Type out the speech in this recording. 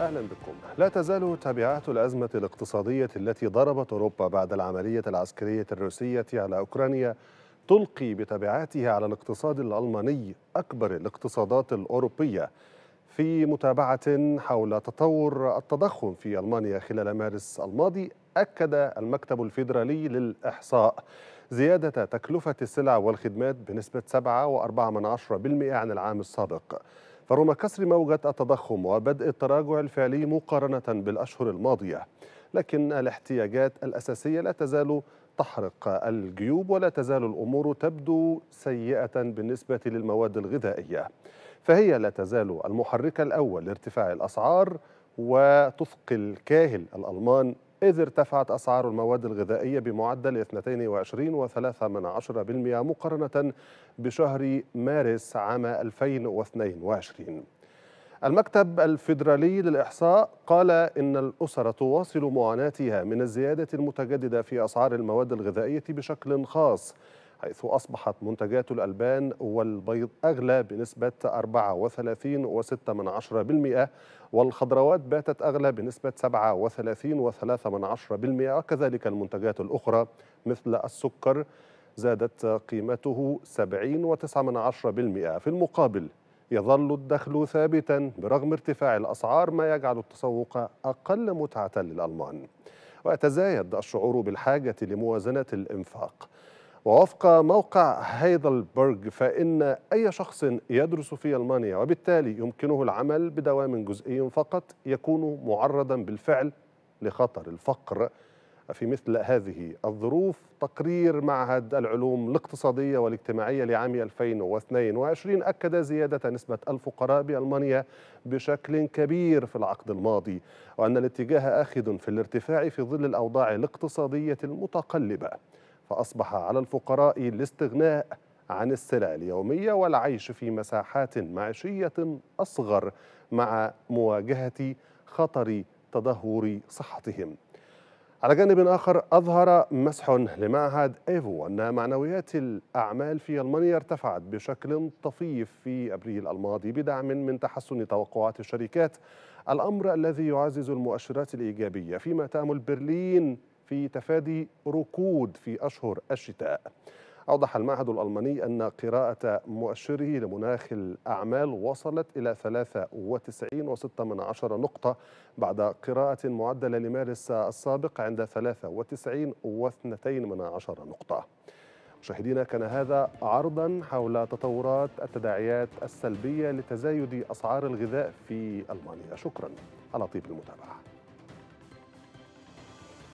أهلا بكم لا تزال تبعات الأزمة الاقتصادية التي ضربت أوروبا بعد العملية العسكرية الروسية على أوكرانيا تلقي بتبعاتها على الاقتصاد الألماني أكبر الاقتصادات الأوروبية في متابعة حول تطور التضخم في ألمانيا خلال مارس الماضي أكد المكتب الفيدرالي للإحصاء زيادة تكلفة السلع والخدمات بنسبة 7.4% عن العام السابق فرغم كسر موجة التضخم وبدء التراجع الفعلي مقارنة بالأشهر الماضية لكن الاحتياجات الأساسية لا تزال تحرق الجيوب ولا تزال الأمور تبدو سيئة بالنسبة للمواد الغذائية فهي لا تزال المحرك الأول لارتفاع الأسعار وتثقل كاهل الألمان إذ ارتفعت أسعار المواد الغذائية بمعدل 22.3% مقارنة بشهر مارس عام 2022 المكتب الفيدرالي للإحصاء قال إن الأسر تواصل معاناتها من الزيادة المتجددة في أسعار المواد الغذائية بشكل خاص حيث أصبحت منتجات الألبان والبيض أغلى بنسبة 34.6% والخضروات باتت أغلى بنسبة 37.3% وكذلك المنتجات الأخرى مثل السكر زادت قيمته 70.9% في المقابل يظل الدخل ثابتا برغم ارتفاع الأسعار ما يجعل التسوق أقل متعة للألمان ويتزايد الشعور بالحاجة لموازنة الإنفاق ووفق موقع هايدلبرغ فإن أي شخص يدرس في ألمانيا وبالتالي يمكنه العمل بدوام جزئي فقط يكون معرضا بالفعل لخطر الفقر في مثل هذه الظروف تقرير معهد العلوم الاقتصادية والاجتماعية لعام 2022 أكد زيادة نسبة الفقراء بألمانيا بشكل كبير في العقد الماضي وأن الاتجاه آخذ في الارتفاع في ظل الأوضاع الاقتصادية المتقلبة فأصبح على الفقراء الاستغناء عن السلع اليومية والعيش في مساحات معيشية أصغر مع مواجهة خطر تدهور صحتهم على جانب آخر أظهر مسح لمعهد إيفو أن معنويات الأعمال في ألمانيا ارتفعت بشكل طفيف في أبريل الماضي بدعم من تحسن توقعات الشركات الأمر الذي يعزز المؤشرات الإيجابية فيما تأمل برلين في تفادي ركود في أشهر الشتاء أوضح المعهد الألماني أن قراءة مؤشره لمناخ الأعمال وصلت إلى 93.6 نقطة بعد قراءة معدلة لمارس السابق عند 93.2 نقطة مشاهدينا كان هذا عرضا حول تطورات التداعيات السلبية لتزايد أسعار الغذاء في ألمانيا شكرا على طيب المتابعة